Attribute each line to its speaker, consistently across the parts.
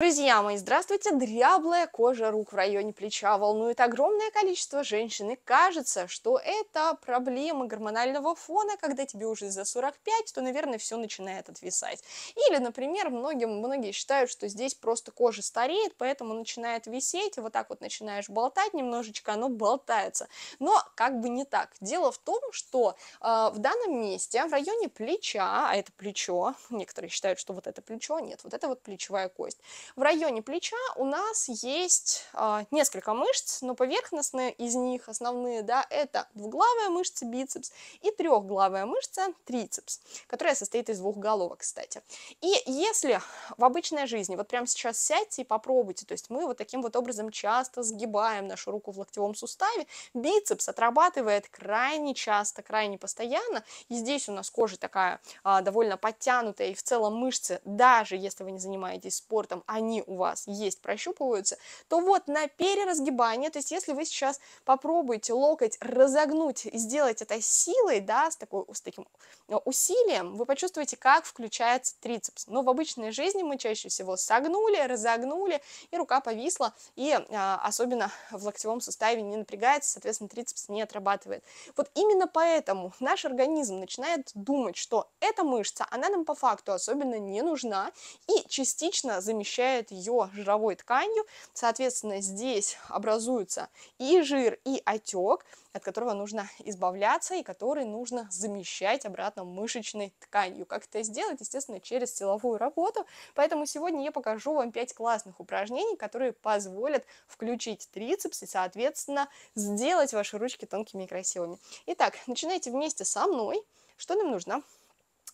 Speaker 1: Друзья мои, здравствуйте! Дряблая кожа рук в районе плеча волнует огромное количество женщин, и кажется, что это проблема гормонального фона, когда тебе уже за 45, то, наверное, все начинает отвисать. Или, например, многим, многие считают, что здесь просто кожа стареет, поэтому начинает висеть, и вот так вот начинаешь болтать немножечко, оно болтается. Но как бы не так. Дело в том, что э, в данном месте, в районе плеча, а это плечо, некоторые считают, что вот это плечо, нет, вот это вот плечевая кость, в районе плеча у нас есть э, несколько мышц, но поверхностные из них основные, да, это двуглавая мышца бицепс и трехглавая мышца трицепс, которая состоит из двух головок, кстати. И если в обычной жизни, вот прямо сейчас сядьте и попробуйте, то есть мы вот таким вот образом часто сгибаем нашу руку в локтевом суставе, бицепс отрабатывает крайне часто, крайне постоянно, и здесь у нас кожа такая э, довольно подтянутая, и в целом мышцы, даже если вы не занимаетесь спортом, а они у вас есть, прощупываются, то вот на переразгибание, то есть если вы сейчас попробуете локоть разогнуть и сделать это силой, да, с, такой, с таким э, усилием, вы почувствуете, как включается трицепс. Но в обычной жизни мы чаще всего согнули, разогнули, и рука повисла, и а, особенно в локтевом суставе не напрягается, соответственно, трицепс не отрабатывает. Вот именно поэтому наш организм начинает думать, что эта мышца, она нам по факту особенно не нужна, и частично замещает обрамляет ее жировой тканью. Соответственно, здесь образуется и жир, и отек, от которого нужно избавляться и который нужно замещать обратно мышечной тканью. Как это сделать? Естественно, через силовую работу. Поэтому сегодня я покажу вам 5 классных упражнений, которые позволят включить трицепс и, соответственно, сделать ваши ручки тонкими и красивыми. Итак, начинайте вместе со мной. Что нам нужно?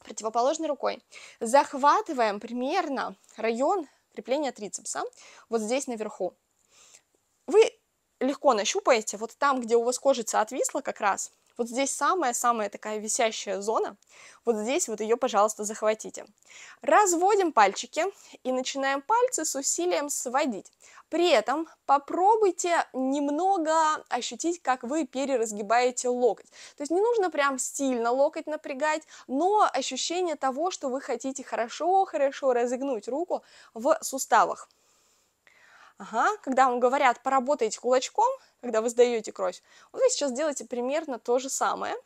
Speaker 1: противоположной рукой. Захватываем примерно район крепление трицепса, вот здесь наверху. Вы легко нащупаете, вот там, где у вас кожица отвисла как раз, вот здесь самая-самая такая висящая зона, вот здесь вот ее, пожалуйста, захватите. Разводим пальчики и начинаем пальцы с усилием сводить. При этом попробуйте немного ощутить, как вы переразгибаете локоть. То есть не нужно прям сильно локоть напрягать, но ощущение того, что вы хотите хорошо-хорошо разогнуть руку в суставах. Ага, когда вам говорят, поработайте кулачком, когда вы сдаете кровь, вот вы сейчас делаете примерно то же самое –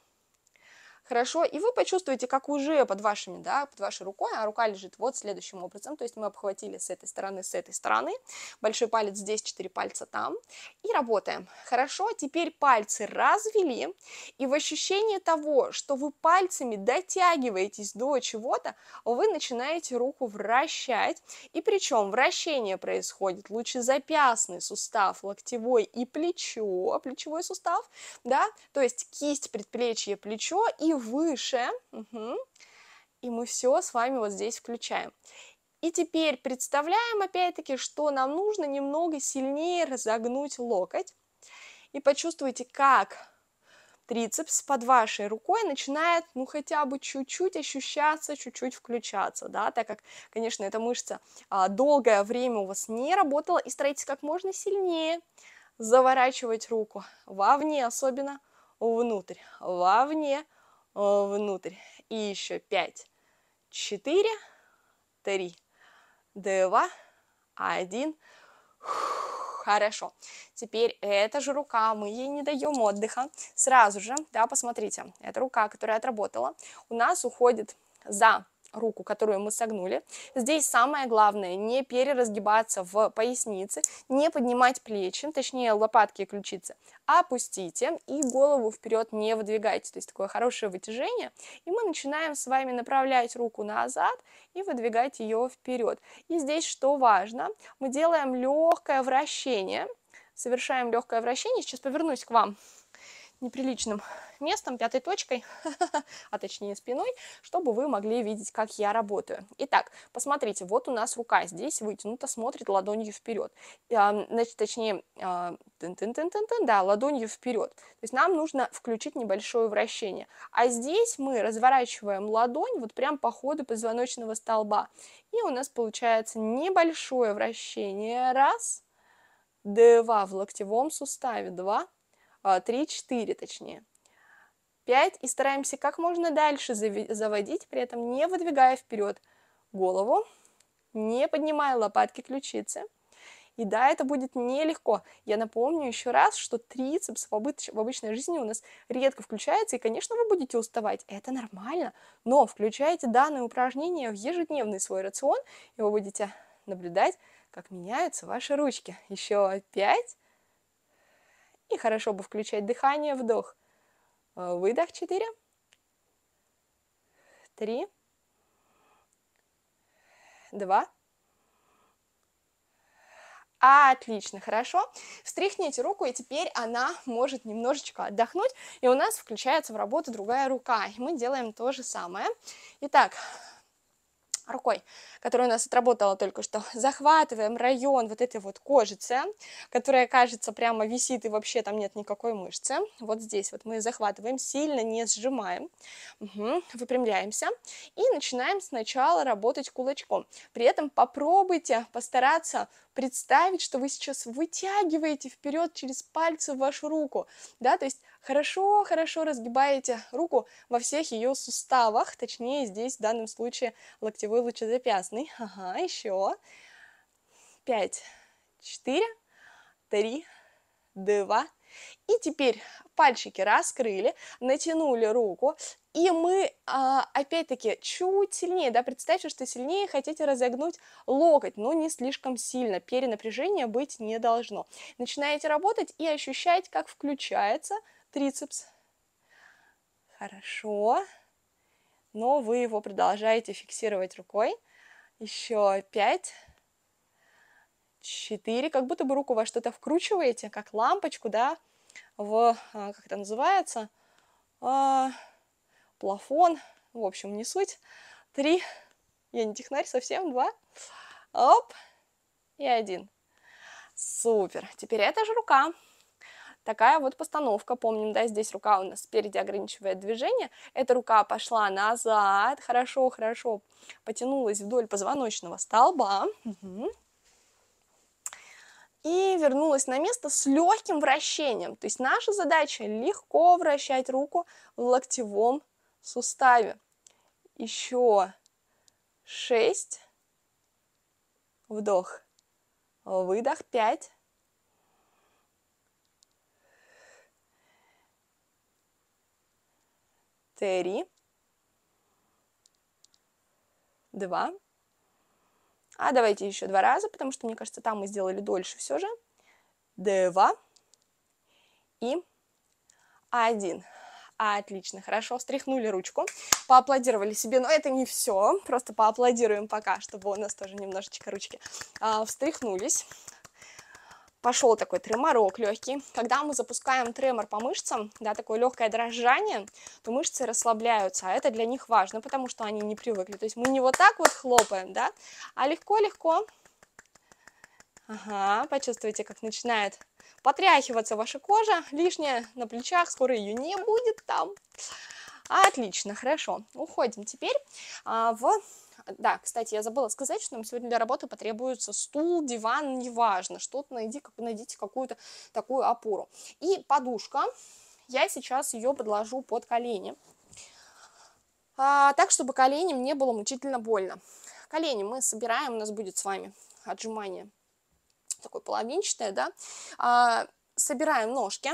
Speaker 1: Хорошо, и вы почувствуете, как уже под вашими, да, под вашей рукой, а рука лежит вот следующим образом, то есть мы обхватили с этой стороны, с этой стороны, большой палец здесь, четыре пальца там, и работаем. Хорошо, теперь пальцы развели, и в ощущении того, что вы пальцами дотягиваетесь до чего-то, вы начинаете руку вращать, и причем вращение происходит лучезапястный сустав, локтевой и плечо, плечевой сустав, да, то есть кисть, предплечье, плечо, и выше. Угу. И мы все с вами вот здесь включаем. И теперь представляем опять-таки, что нам нужно немного сильнее разогнуть локоть. И почувствуйте, как трицепс под вашей рукой начинает, ну, хотя бы чуть-чуть ощущаться, чуть-чуть включаться, да, так как, конечно, эта мышца а, долгое время у вас не работала, и старайтесь как можно сильнее заворачивать руку вовне, особенно внутрь, вовне, Э, внутрь. И еще 5, 4, 3, 2, 1. Хорошо. Теперь эта же рука, мы ей не даем отдыха. Сразу же, да, посмотрите, эта рука, которая отработала, у нас уходит за руку, которую мы согнули. Здесь самое главное не переразгибаться в пояснице, не поднимать плечи, точнее лопатки и ключицы. Опустите а и голову вперед не выдвигайте. То есть такое хорошее вытяжение. И мы начинаем с вами направлять руку назад и выдвигать ее вперед. И здесь что важно, мы делаем легкое вращение. Совершаем легкое вращение. Сейчас повернусь к вам неприличным местом, пятой точкой, а точнее спиной, чтобы вы могли видеть, как я работаю. Итак, посмотрите, вот у нас рука здесь вытянута, смотрит ладонью вперед. Значит, а, точнее, тын -тын -тын -тын -тын, да, ладонью вперед. То есть нам нужно включить небольшое вращение. А здесь мы разворачиваем ладонь вот прям по ходу позвоночного столба. И у нас получается небольшое вращение. Раз, два в локтевом суставе, два, а, три-четыре, точнее. пять и стараемся как можно дальше заводить, при этом не выдвигая вперед голову, не поднимая лопатки ключицы. И да, это будет нелегко. Я напомню еще раз, что трицепс в, обычной жизни у нас редко включается, и, конечно, вы будете уставать, это нормально, но включайте данное упражнение в ежедневный свой рацион, и вы будете наблюдать, как меняются ваши ручки. Еще пять. И хорошо бы включать дыхание, вдох, э, выдох, 4, 3, 2, Отлично, хорошо. Встряхните руку, и теперь она может немножечко отдохнуть, и у нас включается в работу другая рука. И мы делаем то же самое. Итак, рукой, которая у нас отработала только что. Захватываем район вот этой вот кожицы, которая, кажется, прямо висит и вообще там нет никакой мышцы. Вот здесь вот мы захватываем, сильно не сжимаем. Угу. Выпрямляемся и начинаем сначала работать кулачком. При этом попробуйте постараться представить, что вы сейчас вытягиваете вперед через пальцы вашу руку, да, то есть хорошо-хорошо разгибаете руку во всех ее суставах, точнее здесь в данном случае локтевой лучезапястный. Ага, еще. Пять, четыре, три, два. И теперь пальчики раскрыли, натянули руку, и мы, а, опять-таки, чуть сильнее, да, представьте, что сильнее хотите разогнуть локоть, но не слишком сильно, перенапряжение быть не должно. Начинаете работать и ощущать, как включается – трицепс. Хорошо. Но вы его продолжаете фиксировать рукой. Еще пять. Четыре. Как будто бы руку во что-то вкручиваете, как лампочку, да, в, а, как это называется, а, плафон. В общем, не суть. Три. Я не технарь совсем. Два. Оп. И один. Супер. Теперь это же рука. Такая вот постановка, помним, да, здесь рука у нас спереди ограничивает движение, эта рука пошла назад, хорошо, хорошо, потянулась вдоль позвоночного столба, угу. и вернулась на место с легким вращением. То есть наша задача легко вращать руку в локтевом суставе. Еще шесть, вдох, выдох, пять, три, два. А давайте еще два раза, потому что, мне кажется, там мы сделали дольше все же. Два и один. Отлично, хорошо, встряхнули ручку, поаплодировали себе, но это не все, просто поаплодируем пока, чтобы у нас тоже немножечко ручки а, встряхнулись пошел такой треморок легкий. Когда мы запускаем тремор по мышцам, да, такое легкое дрожание, то мышцы расслабляются, а это для них важно, потому что они не привыкли. То есть мы не вот так вот хлопаем, да, а легко-легко. Ага, почувствуйте, как начинает потряхиваться ваша кожа, лишняя на плечах, скоро ее не будет там. Отлично, хорошо, уходим теперь а, в да, кстати, я забыла сказать, что нам сегодня для работы потребуется стул, диван, неважно, что-то найди, как, найдите какую-то такую опору. И подушка, я сейчас ее подложу под колени, а, так, чтобы колени мне было мучительно больно. Колени мы собираем, у нас будет с вами отжимание такое половинчатое, да, а, собираем ножки.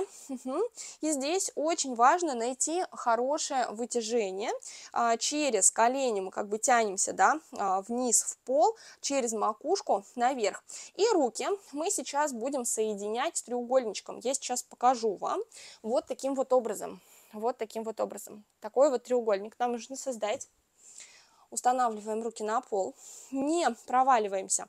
Speaker 1: И здесь очень важно найти хорошее вытяжение. А, через колени мы как бы тянемся да, а, вниз в пол, через макушку наверх. И руки мы сейчас будем соединять с треугольничком. Я сейчас покажу вам вот таким вот образом. Вот таким вот образом. Такой вот треугольник нам нужно создать. Устанавливаем руки на пол. Не проваливаемся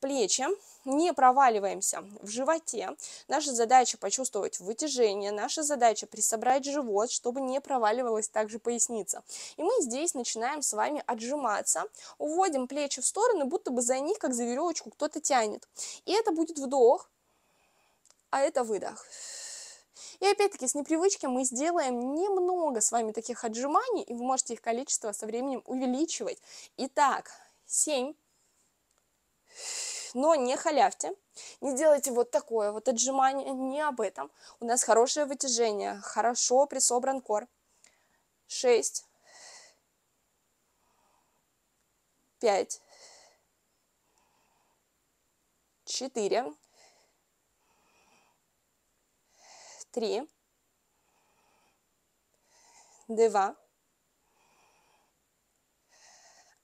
Speaker 1: плечи, не проваливаемся в животе. Наша задача почувствовать вытяжение, наша задача присобрать живот, чтобы не проваливалась также поясница. И мы здесь начинаем с вами отжиматься, уводим плечи в стороны, будто бы за них, как за веревочку, кто-то тянет. И это будет вдох, а это выдох. И опять-таки с непривычки мы сделаем немного с вами таких отжиманий, и вы можете их количество со временем увеличивать. Итак, 7, но не халявьте, не делайте вот такое вот отжимание, не об этом. У нас хорошее вытяжение, хорошо присобран кор. 6, 5, 4, 3, 2,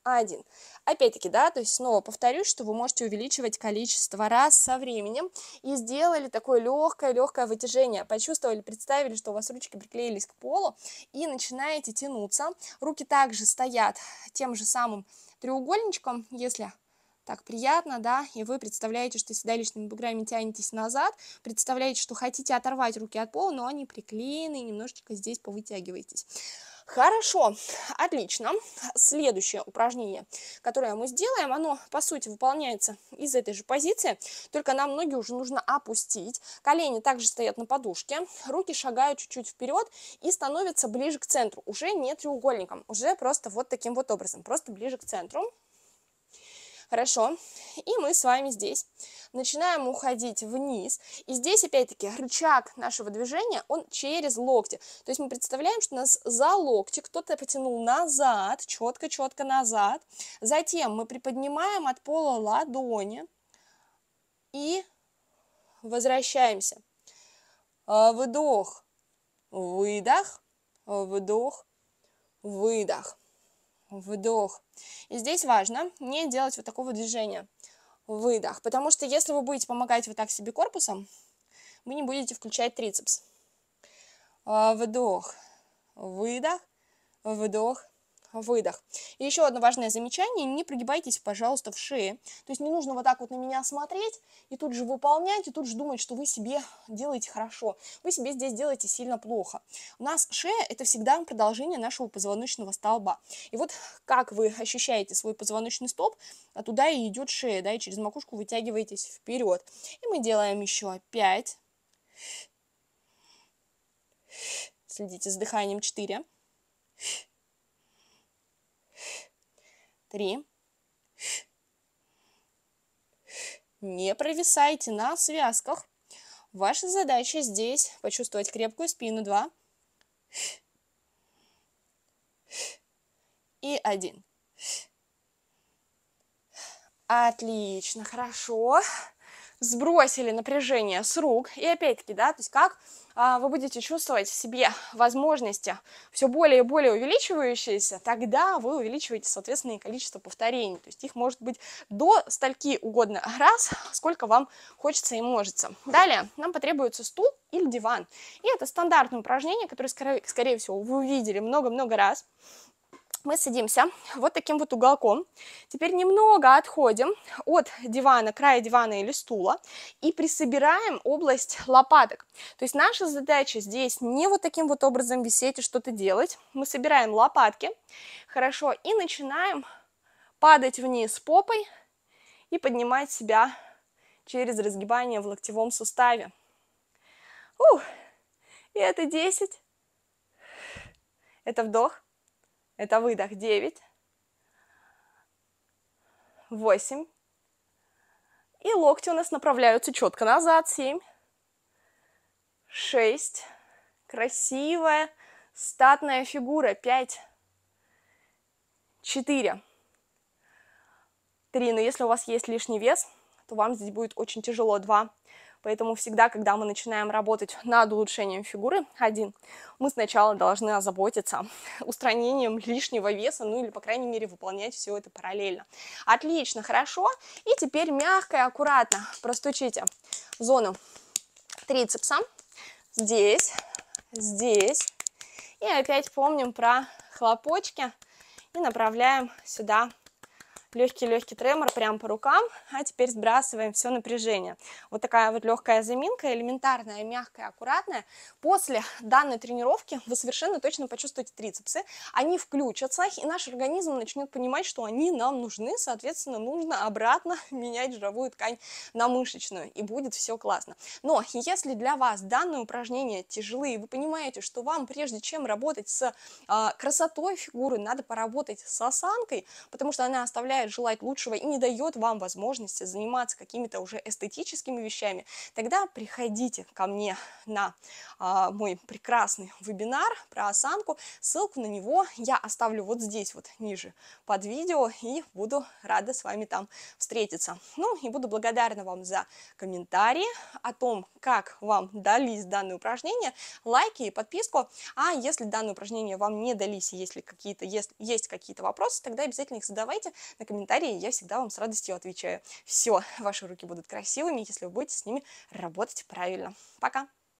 Speaker 1: 1. Опять-таки, да, то есть снова повторюсь, что вы можете увеличивать количество раз со временем и сделали такое легкое-легкое вытяжение. Почувствовали, представили, что у вас ручки приклеились к полу и начинаете тянуться. Руки также стоят тем же самым треугольничком, если так приятно, да, и вы представляете, что седалищными буграми тянетесь назад, представляете, что хотите оторвать руки от пола, но они приклеены, немножечко здесь повытягивайтесь. Хорошо, отлично. Следующее упражнение, которое мы сделаем, оно, по сути, выполняется из этой же позиции, только нам ноги уже нужно опустить. Колени также стоят на подушке, руки шагают чуть-чуть вперед и становятся ближе к центру, уже не треугольником, уже просто вот таким вот образом, просто ближе к центру. Хорошо. И мы с вами здесь начинаем уходить вниз. И здесь, опять-таки, рычаг нашего движения, он через локти. То есть мы представляем, что нас за локти кто-то потянул назад, четко-четко назад. Затем мы приподнимаем от пола ладони и возвращаемся. А, вдох, выдох, вдох, выдох вдох. И здесь важно не делать вот такого движения. Выдох. Потому что если вы будете помогать вот так себе корпусом, вы не будете включать трицепс. А, вдох, выдох, вдох, выдох. И еще одно важное замечание, не прогибайтесь, пожалуйста, в шее. То есть не нужно вот так вот на меня смотреть и тут же выполнять, и тут же думать, что вы себе делаете хорошо. Вы себе здесь делаете сильно плохо. У нас шея – это всегда продолжение нашего позвоночного столба. И вот как вы ощущаете свой позвоночный столб, а туда и идет шея, да, и через макушку вытягиваетесь вперед. И мы делаем еще пять. следите за дыханием 4, три. Не провисайте на связках. Ваша задача здесь почувствовать крепкую спину. Два. И один. Отлично, хорошо. Хорошо сбросили напряжение с рук. И опять-таки, да, то есть как а, вы будете чувствовать в себе возможности все более и более увеличивающиеся, тогда вы увеличиваете, соответственно, и количество повторений. То есть их может быть до стольки угодно раз, сколько вам хочется и может. Далее нам потребуется стул или диван. И это стандартное упражнение, которое, скорее всего, вы увидели много-много раз мы садимся вот таким вот уголком. Теперь немного отходим от дивана, края дивана или стула и присобираем область лопаток. То есть наша задача здесь не вот таким вот образом висеть и что-то делать. Мы собираем лопатки, хорошо, и начинаем падать вниз попой и поднимать себя через разгибание в локтевом суставе. Ух! И это 10. Это вдох. Это выдох 9, 8. И локти у нас направляются четко назад. 7, 6. Красивая, статная фигура. 5, 4, 3. Но если у вас есть лишний вес, то вам здесь будет очень тяжело. 2, Поэтому всегда, когда мы начинаем работать над улучшением фигуры, один, мы сначала должны озаботиться устранением лишнего веса, ну или, по крайней мере, выполнять все это параллельно. Отлично, хорошо. И теперь мягко и аккуратно простучите зону трицепса. Здесь, здесь. И опять помним про хлопочки и направляем сюда легкий-легкий тремор прям по рукам, а теперь сбрасываем все напряжение. Вот такая вот легкая заминка, элементарная, мягкая, аккуратная. После данной тренировки вы совершенно точно почувствуете трицепсы, они включатся, и наш организм начнет понимать, что они нам нужны, соответственно, нужно обратно менять жировую ткань на мышечную, и будет все классно. Но если для вас данное упражнение тяжелые, вы понимаете, что вам прежде чем работать с э, красотой фигуры, надо поработать с осанкой, потому что она оставляет оставляет желать лучшего и не дает вам возможности заниматься какими-то уже эстетическими вещами, тогда приходите ко мне на а, мой прекрасный вебинар про осанку. Ссылку на него я оставлю вот здесь вот ниже под видео и буду рада с вами там встретиться. Ну и буду благодарна вам за комментарии о том, как вам дались данные упражнения, лайки и подписку. А если данные упражнения вам не дались, если какие-то есть, есть какие-то вопросы, тогда обязательно их задавайте. На комментарии, я всегда вам с радостью отвечаю. Все, ваши руки будут красивыми, если вы будете с ними работать правильно. Пока!